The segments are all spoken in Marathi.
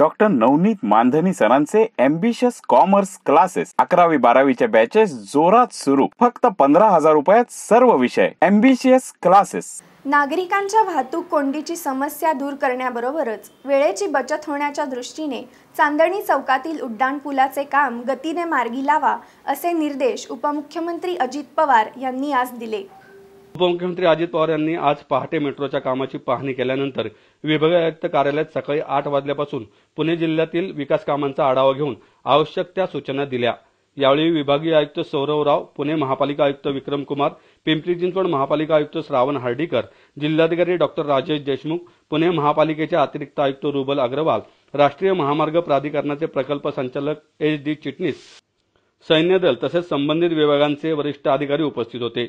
डॉक्टर नवनीत मानधनी सरांचे एम्बिशियस कॉमर्स क्लासेस अकरावी बारावीचे बॅचेस जोरात सुरू फक्त पंधरा हजार रुपयात सर्व विषय एम्बिशियस क्लासेस नागरिकांच्या वाहतूक कोंडीची समस्या दूर करण्याबरोबरच वेळेची बचत होण्याच्या दृष्टीने चांदणी चौकातील उड्डाणपुलाचे काम गतीने मार्गी लावा असे निर्देश उपमुख्यमंत्री अजित पवार यांनी आज दिले उपमुख्यमंत्री अजित पवार यांनी आज पहाटे मेट्रोच्या कामाची पाहणी केल्यानंतर विभागीय आयुक्त कार्यालयात सकाळी आठ वाजल्यापासून पुणे जिल्ह्यातील विकास कामांचा आढावा घेऊन आवश्यक त्या सूचना दिल्या यावेळी विभागीय आयुक्त सौरव राव पुणे महापालिका आयुक्त विक्रम कुमार पिंपरी चिंचवड महापालिका आयुक्त श्रावण हर्डीकर जिल्हाधिकारी डॉक्टर राजेश देशमुख पुणे महापालिकेचे अतिरिक्त आयुक्त रुबल अग्रवाल राष्ट्रीय महामार्ग प्राधिकरणाचे प्रकल्प संचालक एच डी चिटणीस सैन्यदल तसेच संबंधित विभागांचे वरिष्ठ अधिकारी उपस्थित होते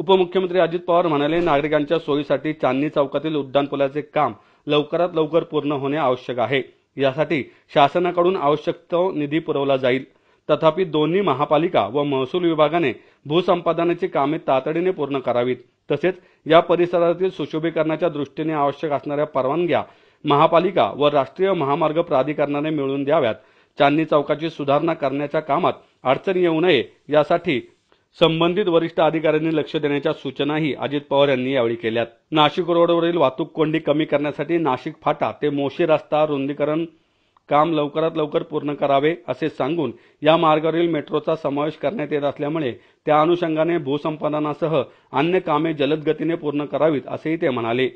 उपमुख्यमंत्री अजित पवार म्हणाले नागरिकांच्या सोयीसाठी चांदणी चौकातील उड्डाणपुलाचे काम लवकरात लवकर पूर्ण होणे आवश्यक आहे यासाठी शासनाकडून आवश्यक तो निधी पुरवला जाईल तथापि दोन्ही महापालिका व महसूल विभागाने भूसंपादनाची कामे तातडीने पूर्ण करावीत तसेच या परिसरातील सुशोभीकरणाच्या दृष्टीने आवश्यक असणाऱ्या परवानग्या महापालिका व राष्ट्रीय महामार्ग प्राधिकरणाने मिळवून द्याव्यात चांदणी चौकाची सुधारणा करण्याच्या कामात अडचण येऊ नये यासाठी संबंधित वरिष्ठ अधिकाऱ्यांनी लक्ष देण्याच्या सूचनाही अजित पवार यांनी यावेळी केल्यात नाशिक रोडवरील वाहतूक कोंडी कमी करण्यासाठी नाशिक फाटा ते मोशी रस्ता रुंदीकरण काम लवकरात लवकर पूर्ण करावे असे सांगून या मार्गावरील मेट्रोचा समावेश करण्यात येत असल्यामुळे त्या अनुषंगाने भूसंपादनासह अन्य कामे जलदगतीने पूर्ण करावीत असेही ते म्हणाले